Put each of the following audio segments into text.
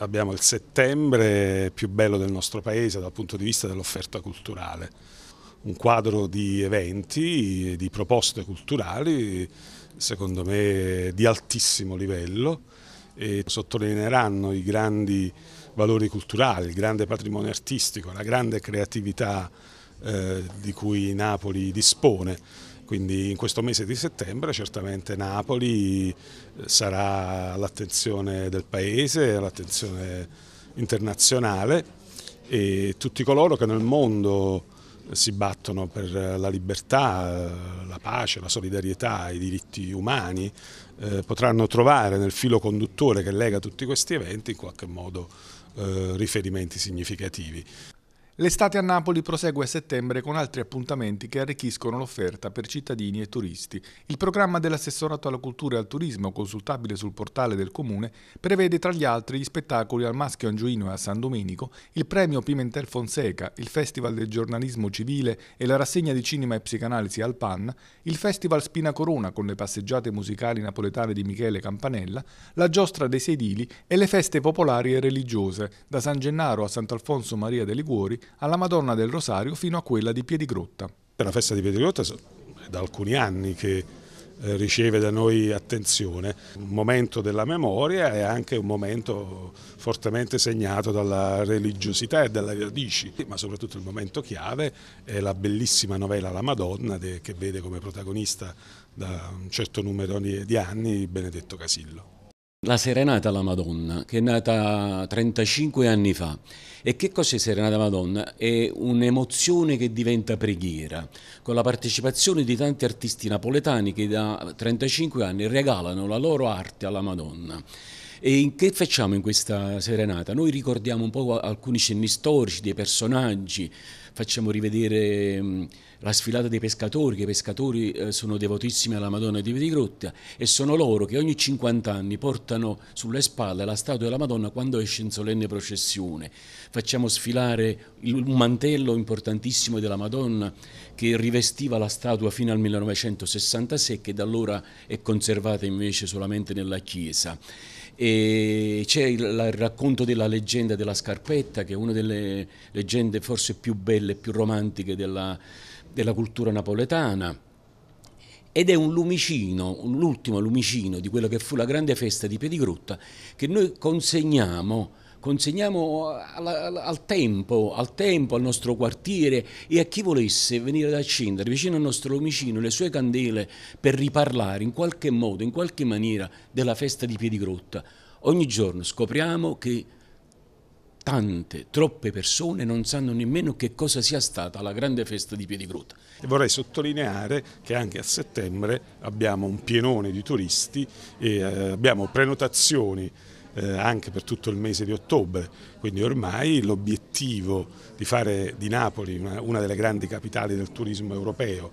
Abbiamo il settembre più bello del nostro paese dal punto di vista dell'offerta culturale, un quadro di eventi, di proposte culturali, secondo me di altissimo livello e sottolineeranno i grandi valori culturali, il grande patrimonio artistico, la grande creatività eh, di cui Napoli dispone. Quindi in questo mese di settembre certamente Napoli eh, sarà all'attenzione del Paese, all'attenzione internazionale e tutti coloro che nel mondo eh, si battono per la libertà, eh, la pace, la solidarietà, i diritti umani, eh, potranno trovare nel filo conduttore che lega tutti questi eventi in qualche modo eh, riferimenti significativi. L'estate a Napoli prosegue a settembre con altri appuntamenti che arricchiscono l'offerta per cittadini e turisti. Il programma dell'assessorato alla cultura e al turismo, consultabile sul portale del comune, prevede tra gli altri gli spettacoli al Maschio Angioino e a San Domenico, il premio Pimentel Fonseca, il Festival del giornalismo civile e la rassegna di cinema e psicanalisi al PAN, il Festival Spina Corona con le passeggiate musicali napoletane di Michele Campanella, la giostra dei sedili e le feste popolari e religiose, da San Gennaro a Sant'Alfonso Maria dei Liguori alla Madonna del Rosario fino a quella di Piedigrotta. La festa di Piedigrotta è da alcuni anni che eh, riceve da noi attenzione. Un momento della memoria e anche un momento fortemente segnato dalla religiosità e dalle radici, ma soprattutto il momento chiave è la bellissima novella La Madonna che vede come protagonista da un certo numero di anni Benedetto Casillo la Serenata alla Madonna, che è nata 35 anni fa. E che cos'è Serenata Madonna? È un'emozione che diventa preghiera, con la partecipazione di tanti artisti napoletani che da 35 anni regalano la loro arte alla Madonna. E che facciamo in questa serenata? Noi ricordiamo un po' alcuni cenni storici dei personaggi, facciamo rivedere mm, la sfilata dei pescatori, che i pescatori eh, sono devotissimi alla Madonna di Vitigrotta e sono loro che ogni 50 anni portano sulle spalle la statua della Madonna quando esce in solenne processione. Facciamo sfilare un mantello importantissimo della Madonna che rivestiva la statua fino al 1966 che da allora è conservata invece solamente nella chiesa e c'è il, il, racconto della leggenda della scarpetta che è una delle leggende forse più belle, e più romantiche della, della cultura napoletana ed è un lumicino, l'ultimo lumicino di quella che fu la grande festa di Pedigrotta che noi consegniamo consegniamo alla, alla, al, tempo, al tempo, al nostro quartiere e a chi volesse venire ad accendere vicino al nostro omicino le sue candele per riparlare in qualche modo, in qualche maniera della festa di Piedigrotta. Ogni giorno scopriamo che tante, troppe persone non sanno nemmeno che cosa sia stata la grande festa di Piedigrotta. E vorrei sottolineare che anche a settembre abbiamo un pienone di turisti e eh, abbiamo prenotazioni eh, anche per tutto il mese di ottobre, quindi ormai l'obiettivo di fare di Napoli una, una delle grandi capitali del turismo europeo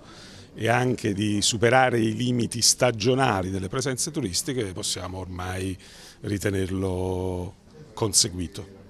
e anche di superare i limiti stagionali delle presenze turistiche possiamo ormai ritenerlo conseguito.